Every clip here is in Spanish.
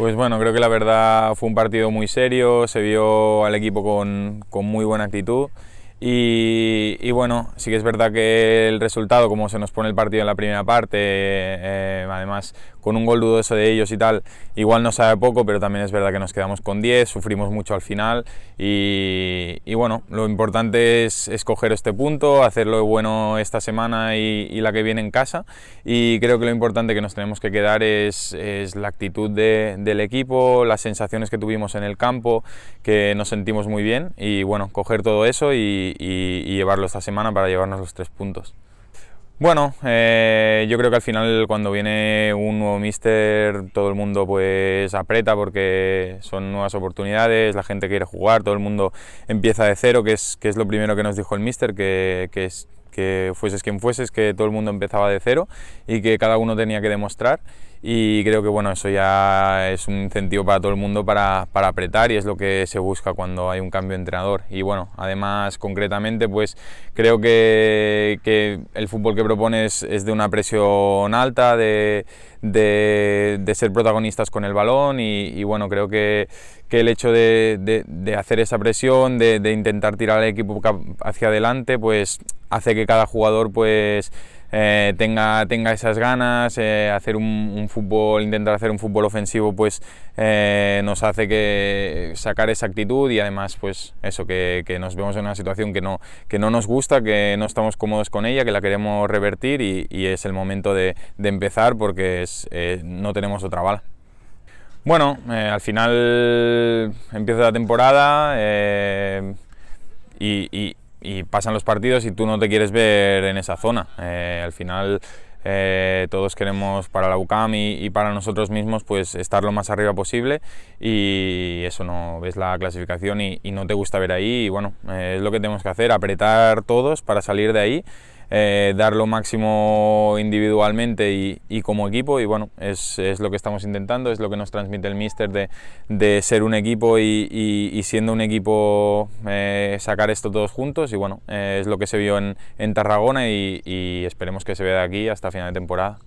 Pues bueno, creo que la verdad fue un partido muy serio, se vio al equipo con, con muy buena actitud y y bueno, sí que es verdad que el resultado, como se nos pone el partido en la primera parte, eh, además con un gol dudoso de ellos y tal, igual no sabe poco, pero también es verdad que nos quedamos con 10, sufrimos mucho al final y, bueno, lo importante es escoger este punto, hacerlo bueno esta semana y, la que viene en casa y creo que lo importante que nos tenemos que quedar es, es la actitud de, del equipo, las sensaciones que tuvimos en el campo, que nos sentimos muy bien y bueno, coger todo eso y, y llevarlo semana para llevarnos los tres puntos. Bueno, eh, yo creo que al final cuando viene un nuevo mister todo el mundo pues aprieta porque son nuevas oportunidades, la gente quiere jugar, todo el mundo empieza de cero, que es, que es lo primero que nos dijo el mister, que, que, es, que fueses quien fueses, que todo el mundo empezaba de cero y que cada uno tenía que demostrar y creo que bueno, eso ya es un incentivo para todo el mundo para, apretar y es lo que se busca cuando hay un cambio de entrenador. Y bueno, además concretamente pues creo que, el fútbol que propones es, de una presión alta, de, ser protagonistas con el balón y, bueno, creo que, el hecho de, hacer esa presión, de, de, intentar tirar al equipo hacia adelante, pues hace que cada jugador pues eh, tenga, tenga esas ganas, eh, hacer un, fútbol, intentar hacer un fútbol ofensivo, pues eh, nos hace que sacar esa actitud y además, pues eso, que, nos vemos en una situación que no, que no nos gusta, que no estamos cómodos con ella, que la queremos revertir y, es el momento de, empezar porque no tenemos otra bala. Bueno, al final empieza la temporada. y, y pasan los partidos y tú no te quieres ver en esa zona. Eh, al final eh, todos queremos para la UCAM y, para nosotros mismos pues estar lo más arriba posible y eso no ves la clasificación y, no te gusta ver ahí y bueno eh, es lo que tenemos que hacer, apretar todos para salir de ahí eh, dar lo máximo individualmente y, como equipo y bueno, es, lo que estamos intentando, es lo que nos transmite el míster de, ser un equipo y, siendo un equipo eh, sacar esto todos juntos y bueno, eh, es lo que se vio en, Tarragona y esperemos que se vea de aquí hasta final de temporada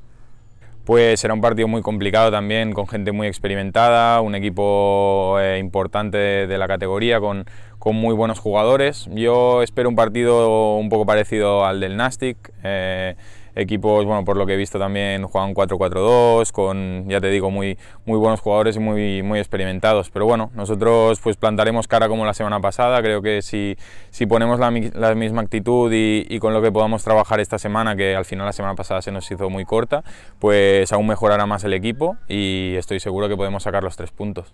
pues será un partido muy complicado también, con gente muy experimentada, un equipo importante de, de, la categoría, con, con muy buenos jugadores. Yo espero un partido un poco parecido al del Nastic. Eh, equipos, bueno, por lo que he visto también juegan 4-4-2, con, ya te digo, muy, muy buenos jugadores y muy, muy experimentados. Pero bueno, nosotros pues plantaremos cara como la semana pasada. Creo que si, si ponemos la, misma actitud y, con lo que podamos trabajar esta semana, que al final la semana pasada se nos hizo muy corta, pues aún mejorará más el equipo y estoy seguro que podemos sacar los tres puntos.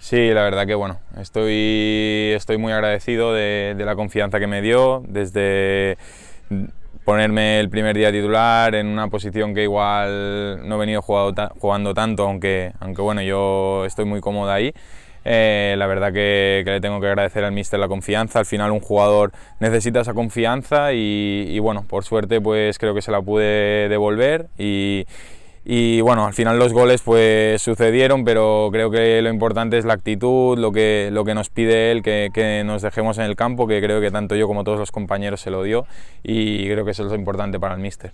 Sí, la verdad que bueno, estoy, estoy muy agradecido de, la confianza que me dio, desde ponerme el primer día titular en una posición que igual no he venido jugado, jugando tanto, aunque, aunque bueno, yo estoy muy cómodo ahí. Eh, la verdad que, le tengo que agradecer al mister la confianza. Al final un jugador necesita esa confianza y, y bueno, por suerte pues creo que se la pude devolver y, y bueno, al final los goles pues sucedieron, pero creo que lo importante es la actitud, lo que, lo que nos pide él, que, que, nos dejemos en el campo, que creo que tanto yo como todos los compañeros se lo dio y creo que eso es lo importante para el míster.